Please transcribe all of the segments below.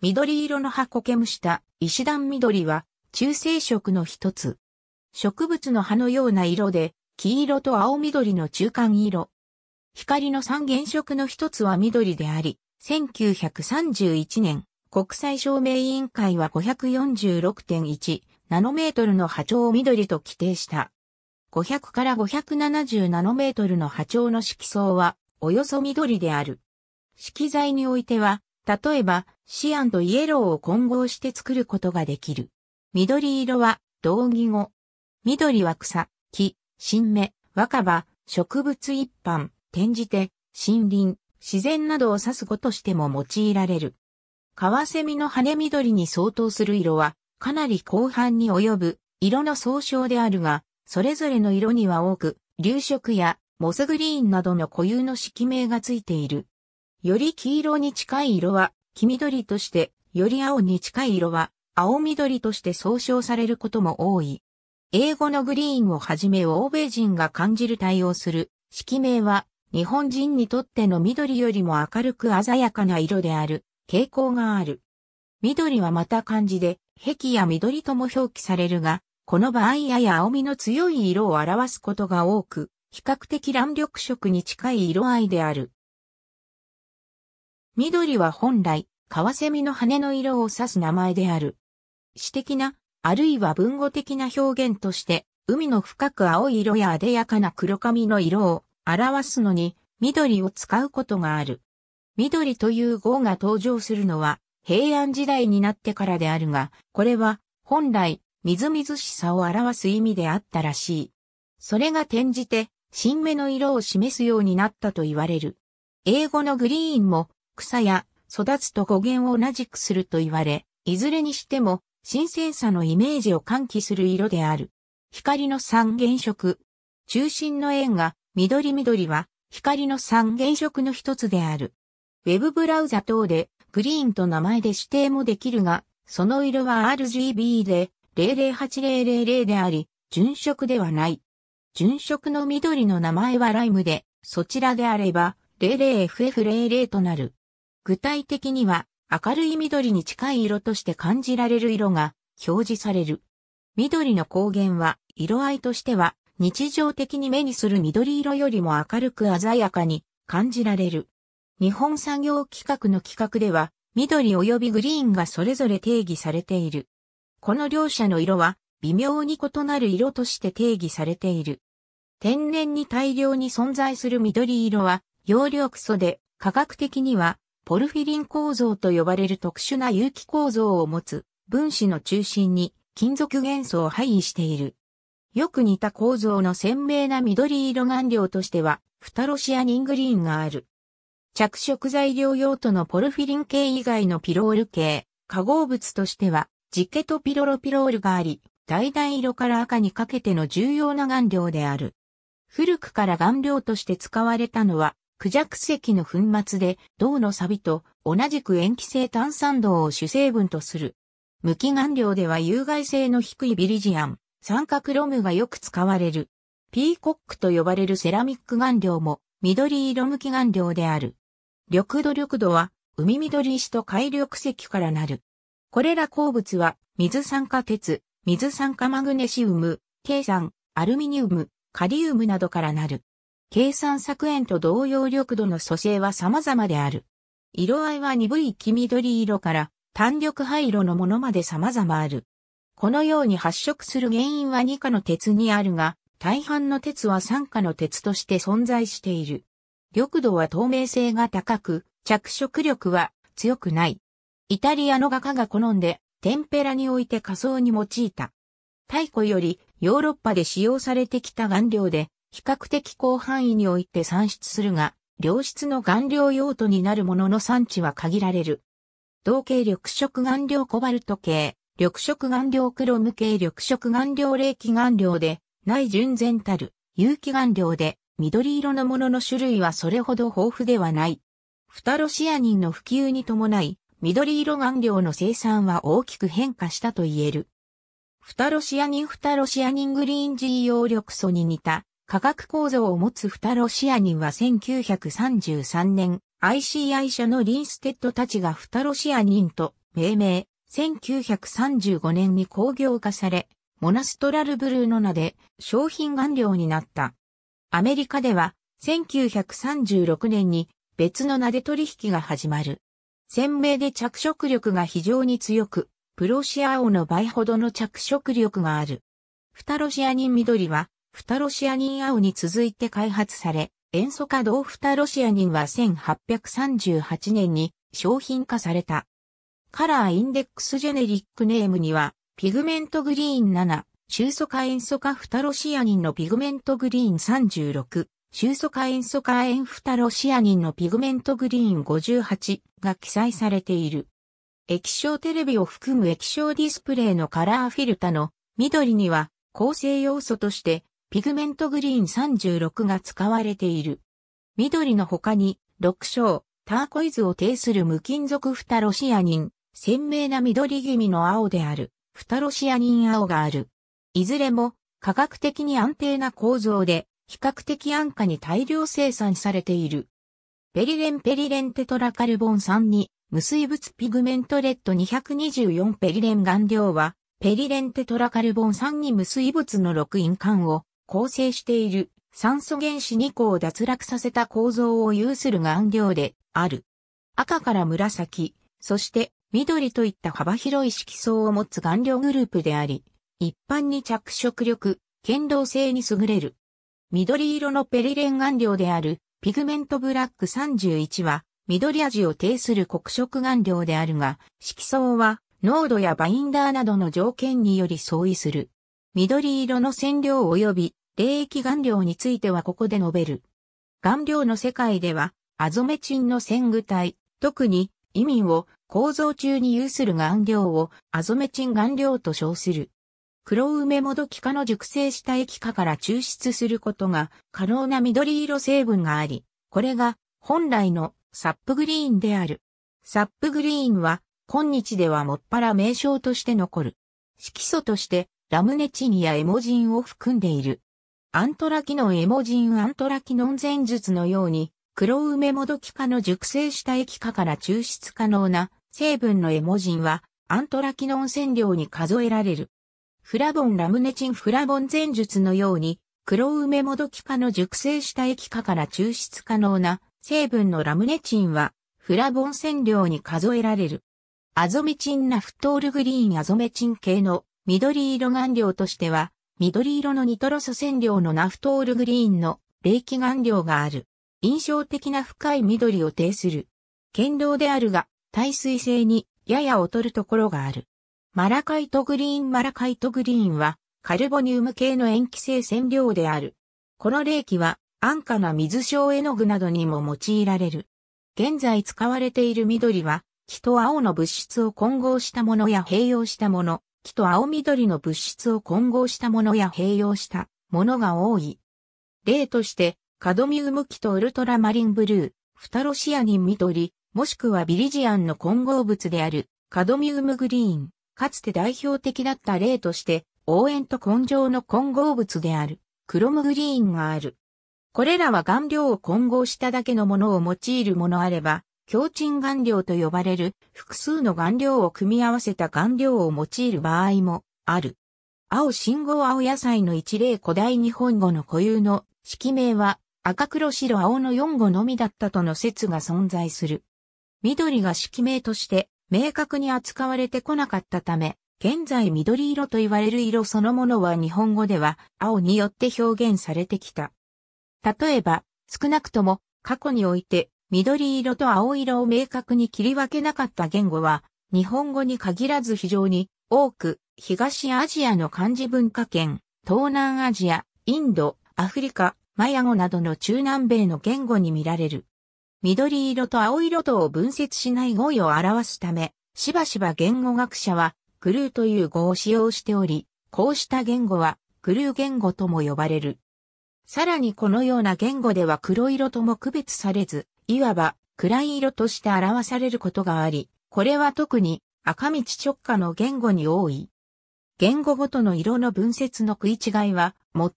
緑色の葉苔むした石段緑は中性色の一つ。植物の葉のような色で、黄色と青緑の中間色。光の三原色の一つは緑であり、1931年、国際照明委員会は546.1ナノメートルの波長を緑と規定した。500から570ナノメートルの波長の色相は、およそ緑である。色彩においては、例えば、シアンとイエローを混合して作ることができる。緑色は同義語。緑は草、木、新芽、若葉、植物一般、転じて、森林、自然などを指す語としても用いられる。カワセミの羽緑に相当する色は、かなり広範に及ぶ色の総称であるが、それぞれの色には多く、流色やモスグリーンなどの固有の色名がついている。より黄色に近い色は黄緑として、より青に近い色は、青緑として総称されることも多い。英語のグリーンをはじめ欧米人が感じる対応する、色名は、日本人にとっての緑よりも明るく鮮やかな色である、傾向がある。緑はまた漢字で、壁や緑とも表記されるが、この場合やや青みの強い色を表すことが多く、比較的乱緑色に近い色合いである。緑は本来、カワセミの羽の色を指す名前である。詩的な、あるいは文語的な表現として、海の深く青い色や艶やかな黒髪の色を表すのに、緑を使うことがある。緑という号が登場するのは、平安時代になってからであるが、これは、本来、みずみずしさを表す意味であったらしい。それが転じて、新芽の色を示すようになったと言われる。英語のグリーンも草や育つと語源を同じくすると言われ、いずれにしても新鮮さのイメージを喚起する色である。光の三原色。中心の円が緑緑は光の三原色の一つである。ウェブブラウザ等でグリーンと名前で指定もできるが、その色は RGB で008000であり、純色ではない。純色の緑の名前はライムで、そちらであれば 00FF00 となる。具体的には明るい緑に近い色として感じられる色が表示される。緑の光源は色合いとしては日常的に目にする緑色よりも明るく鮮やかに感じられる。日本産業規格の規格では緑及びグリーンがそれぞれ定義されている。この両者の色は微妙に異なる色として定義されている。天然に大量に存在する緑色は葉緑素で科学的にはポルフィリン構造と呼ばれる特殊な有機構造を持つ分子の中心に金属元素を配位している。よく似た構造の鮮明な緑色顔料としては、フタロシアニングリーンがある。着色材料用途のポルフィリン系以外のピロール系、化合物としては、ジケトピロロピロールがあり、橙色から赤にかけての重要な顔料である。古くから顔料として使われたのは、クジャク石の粉末で銅の錆と同じく塩基性炭酸銅を主成分とする。無機顔料では有害性の低いビリジアン、三角ロムがよく使われる。ピーコックと呼ばれるセラミック顔料も緑色無機顔料である。緑土緑土は海緑石と海緑石からなる。これら鉱物は水酸化鉄、水酸化マグネシウム、計酸、アルミニウム、カリウムなどからなる。計算削減と同様力度の組成は様々である。色合いは鈍い黄緑色から単緑灰色のものまで様々ある。このように発色する原因は2価の鉄にあるが、大半の鉄は3価の鉄として存在している。緑度は透明性が高く、着色力は強くない。イタリアの画家が好んで、テンペラにおいて仮想に用いた。太古よりヨーロッパで使用されてきた顔料で、比較的広範囲において産出するが、良質の顔料用途になるものの産地は限られる。同系緑色顔料コバルト系、緑色顔料クロム系緑色顔料冷気顔料で、内純然たる、有機顔料で、緑色のものの種類はそれほど豊富ではない。フタロシアニンの普及に伴い、緑色顔料の生産は大きく変化したと言える。フタロシアニンフタロシアニングリーン G 用緑素に似た化学構造を持つ二ロシア人は1933年、ICI 社のリンステッドたちが二ロシア人と命名、1935年に工業化され、モナストラルブルーの名で商品顔料になった。アメリカでは1936年に別の名で取引が始まる。鮮明で着色力が非常に強く、プロシア王の倍ほどの着色力がある。二ロシア人緑はフタロシアニン青に続いて開発され、塩素化銅タロシアニンは1838年に商品化された。カラーインデックスジェネリックネームには、ピグメントグリーン7、中素化塩素化フタロシアニンのピグメントグリーン36、中素化塩素化塩フタロシアニンのピグメントグリーン58が記載されている。液晶テレビを含む液晶ディスプレイのカラーフィルタの緑には構成要素としてピグメントグリーン36が使われている。緑の他に、六章、ターコイズを呈する無金属フタロシアニン、鮮明な緑気味の青である、フタロシアニン青がある。いずれも、科学的に安定な構造で、比較的安価に大量生産されている。ペリレンペリレンテトラカルボン酸に、無水物ピグメントレッド224ペリレン顔料は、ペリレンテトラカルボン酸に無水物の6印管を構成している酸素原子2個を脱落させた構造を有する顔料である。赤から紫、そして緑といった幅広い色相を持つ顔料グループであり、一般に着色力、堅牢性に優れる。緑色のペリレン顔料であるピグメントブラック31は緑味を呈する黒色顔料であるが、色相は濃度やバインダーなどの条件により相違する。緑色の染料及び霊液顔料についてはここで述べる。顔料の世界では、アゾメチンの染具体、特に、移民を構造中に有する顔料をアゾメチン顔料と称する。黒梅もどき化の熟成した液化から抽出することが可能な緑色成分があり、これが本来のサップグリーンである。サップグリーンは今日ではもっぱら名称として残る。色素としてラムネチンやエモジンを含んでいる。アントラキノンエモジンアントラキノン前述のように、黒梅もどき化の熟成した液化から抽出可能な成分のエモジンは、アントラキノン染料に数えられる。フラボンラムネチンフラボン前述のように、黒梅もどき化の熟成した液化から抽出可能な成分のラムネチンは、フラボン染料に数えられる。アゾメチンナフトールグリーンアゾメチン系の緑色顔料としては、緑色のニトロ素染料のナフトールグリーンの冷気顔料がある。印象的な深い緑を呈する。堅牢であるが、耐水性にやや劣るところがある。マラカイトグリーンマラカイトグリーンは、カルボニウム系の塩基性染料である。この冷気は、安価な水晶絵の具などにも用いられる。現在使われている緑は、木と青の物質を混合したものや併用したもの、木と青緑の物質を混合したものや併用したものが多い。例として、カドミウム木とウルトラマリンブルー、フタロシアニン緑、もしくはビリジアンの混合物であるカドミウムグリーン、かつて代表的だった例として、応援と根性の混合物であるクロムグリーンがある。これらは顔料を混合しただけのものを用いるものあれば、強鎮顔料と呼ばれる複数の顔料を組み合わせた顔料を用いる場合もある。青信号青野菜の一例古代日本語の固有の色名は赤黒白青の4語のみだったとの説が存在する。緑が色名として明確に扱われてこなかったため、現在緑色と言われる色そのものは日本語では青によって表現されてきた。例えば、少なくとも過去において緑色と青色を明確に切り分けなかった言語は、日本語に限らず非常に多く、東アジアの漢字文化圏、東南アジア、インド、アフリカ、マヤ語などの中南米の言語に見られる。緑色と青色とを分節しない語彙を表すため、しばしば言語学者は、クルーという語を使用しており、こうした言語は、クルー言語とも呼ばれる。さらにこのような言語では黒色とも区別されず、いわば暗い色として表されることがあり、これは特に赤道直下の言語に多い。言語ごとの色の分節の食い違いは、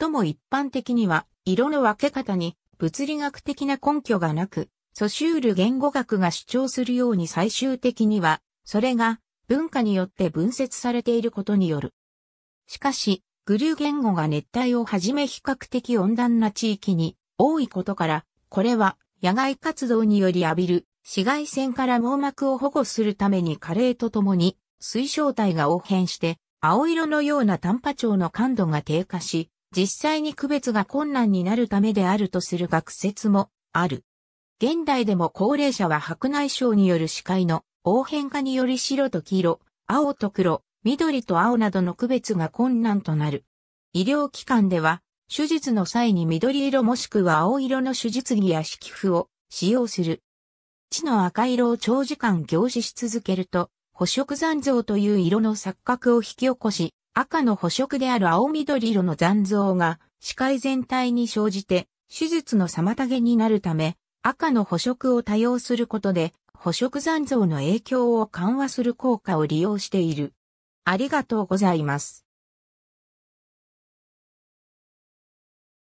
最も一般的には色の分け方に物理学的な根拠がなく、ソシュール言語学が主張するように最終的には、それが文化によって分節されていることによる。しかし、グルー言語が熱帯をはじめ比較的温暖な地域に多いことから、これは野外活動により浴びる紫外線から網膜を保護するために加齢とともに水晶体が応変して青色のような短波長の感度が低下し、実際に区別が困難になるためであるとする学説もある。現代でも高齢者は白内障による視界の応変化により白と黄色、青と黒、緑と青などの区別が困難となる。医療機関では手術の際に緑色もしくは青色の手術着や色譜を使用する。血の赤色を長時間凝視し続けると、捕食残像という色の錯覚を引き起こし、赤の捕食である青緑色の残像が視界全体に生じて手術の妨げになるため、赤の捕食を多用することで捕食残像の影響を緩和する効果を利用している。ありがとうございます。